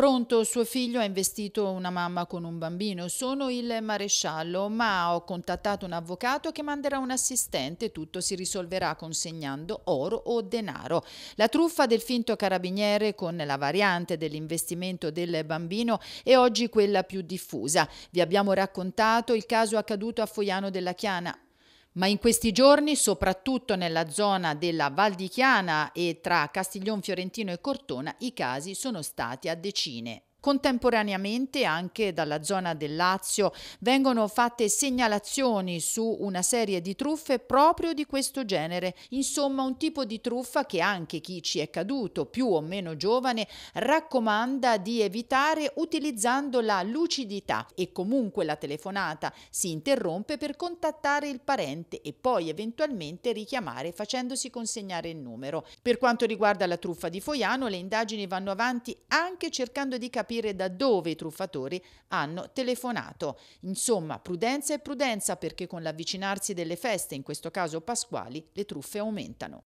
Pronto, suo figlio ha investito una mamma con un bambino. Sono il maresciallo, ma ho contattato un avvocato che manderà un assistente. Tutto si risolverà consegnando oro o denaro. La truffa del finto carabiniere con la variante dell'investimento del bambino è oggi quella più diffusa. Vi abbiamo raccontato il caso accaduto a Foiano della Chiana ma in questi giorni, soprattutto nella zona della Val di Chiana e tra Castiglion Fiorentino e Cortona, i casi sono stati a decine. Contemporaneamente anche dalla zona del Lazio vengono fatte segnalazioni su una serie di truffe proprio di questo genere, insomma un tipo di truffa che anche chi ci è caduto più o meno giovane raccomanda di evitare utilizzando la lucidità e comunque la telefonata si interrompe per contattare il parente e poi eventualmente richiamare facendosi consegnare il numero. Per quanto riguarda la truffa di Foiano le indagini vanno avanti anche cercando di capire capire da dove i truffatori hanno telefonato. Insomma, prudenza e prudenza perché con l'avvicinarsi delle feste, in questo caso pasquali, le truffe aumentano.